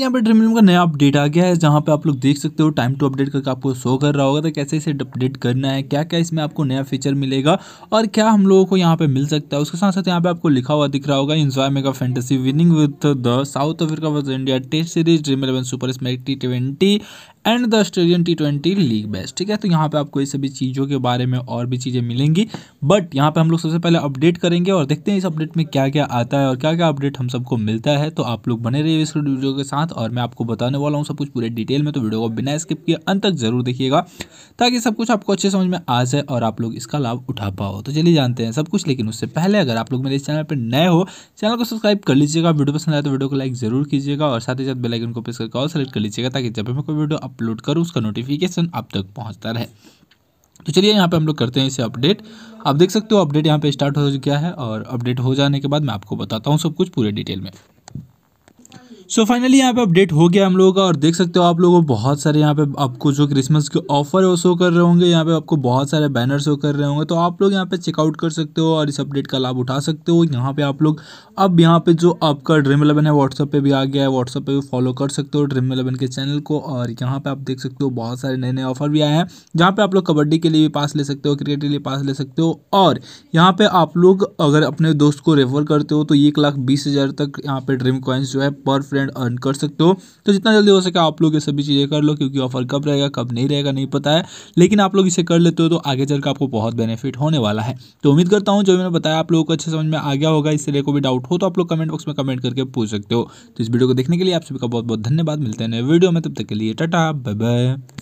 यहाँ पे ड्रीम का नया अपडेट आ गया है जहाँ पे आप लोग देख सकते हो टाइम टू अपडेट करके आपको शो कर रहा होगा तो कैसे इसे अपडेट करना है क्या क्या इसमें आपको नया फीचर मिलेगा और क्या हम लोगों को यहाँ पे मिल सकता है उसके साथ साथ यहाँ पे आपको लिखा हुआ दिख रहा होगा enjoy mega fantasy winning with the South Africa versus India test series dream eleven super smash T twenty and the Australian T twenty league best ठीक है तो यहाँ पे आपको ये सभी चीज़ों के बारे में और भी चीज़ें मिलेंगी बट यहाँ पे हम लोग सबसे पहले अपडेट करेंगे और देखते हैं इस अपडेट में क्या क्या आता है और क्या क्या अपडेट हम सबको मिलता है तो आप लोग बने रहिए इस वीडियो के साथ और मैं आपको बताने वाला हूँ सब कुछ पूरे डिटेल में तो वीडियो को बिना स्किप किए अंत तक जरूर देखिएगा ताकि सब कुछ आपको अच्छे समझ में आ जाए और आप लोग इसका लाभ उठा पाओ तो चलिए जानते हैं सब कुछ लेकिन उससे पहले अगर आप लोग मेरे चैनल पर नए हो चैनल को सब्सक्राइब कर लीजिएगा वीडियो पसंद आए तो वीडियो को लाइक जरूर कीजिएगा और साथ ही साथ बेलाइकन को प्रेस करके और सेलेक्ट कर लीजिएगा ताकि जब भी मैं कोई वीडियो अपलोड कर उसका नोटिफिकेशन आप तक पहुँचता रहे तो चलिए यहाँ पे हम लोग करते हैं इसे अपडेट आप देख सकते हो अपडेट यहाँ पे स्टार्ट हो गया है और अपडेट हो जाने के बाद मैं आपको बताता हूँ सब कुछ पूरे डिटेल में सो फाइनली यहाँ पे अपडेट हो गया हम लोगों का और देख सकते हो आप लोगों बहुत सारे यहाँ पे आपको जो क्रिसमस के ऑफर वो शो कर रहे होंगे यहाँ पे आपको बहुत सारे बैनर शो कर रहे होंगे तो आप लोग यहाँ पे चेकआउट कर सकते हो और इस अपडेट का लाभ उठा सकते हो यहाँ पे आप लोग अब यहाँ पे जो आपका ड्रीम इलेवन है व्हाट्सअप पर भी आ गया है व्हाट्सअप पर भी फॉलो कर सकते हो ड्रीम इलेवन के चैनल को और यहाँ पर आप देख सकते हो बहुत सारे नए नए ऑफर भी आए हैं जहाँ पर आप लोग कबड्डी के लिए भी पास ले सकते हो क्रिकेट के लिए पास ले सकते हो और यहाँ पर आप लोग अगर अपने दोस्त को रेफर करते हो तो एक लाख बीस हज़ार तक यहाँ पर ड्रीम कॉइन्स जो है पर फ्रेंड अर्न कर सकते हो तो जितना जल्दी हो सके आप लोग ये सभी चीज़ें कर लो क्योंकि ऑफर कब रहेगा कब नहीं रहेगा नहीं पता है लेकिन आप लोग इसे कर लेते हो तो आगे चलकर आपको बहुत बेनिफिट होने वाला है तो उम्मीद करता हूँ जो मैंने बताया आप लोगों को अच्छे समझ में आ गया होगा इससे कोई भी डाउट हो तो आप लोग कमेंट बॉक्स में कमेंट करके पूछ सकते हो तो इस वीडियो को देखने के लिए आप सभी का बहुत बहुत धन्यवाद मिलते हैं नए वीडियो में तब तक के लिए टाटा बाय बाय